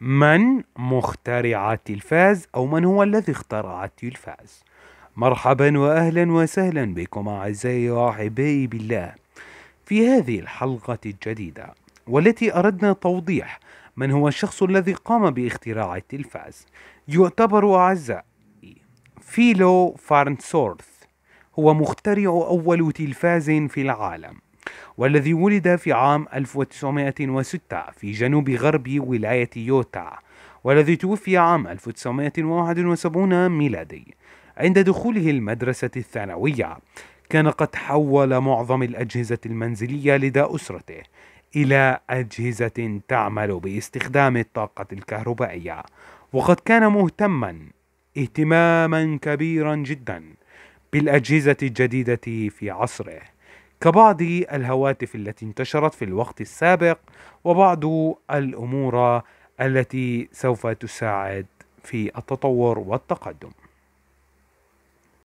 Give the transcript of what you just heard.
من مخترع التلفاز أو من هو الذي اخترع التلفاز مرحبا وأهلا وسهلا بكم أعزائي وأحبائي بالله في هذه الحلقة الجديدة والتي أردنا توضيح من هو الشخص الذي قام باختراع التلفاز يعتبر أعزائي فيلو فارنسورث هو مخترع أول تلفاز في العالم والذي ولد في عام 1906 في جنوب غرب ولاية يوتا والذي توفي عام 1971 ميلادي عند دخوله المدرسة الثانوية كان قد حول معظم الأجهزة المنزلية لدى أسرته إلى أجهزة تعمل باستخدام الطاقة الكهربائية وقد كان مهتما اهتماما كبيرا جدا بالأجهزة الجديدة في عصره كبعض الهواتف التي انتشرت في الوقت السابق وبعض الامور التي سوف تساعد في التطور والتقدم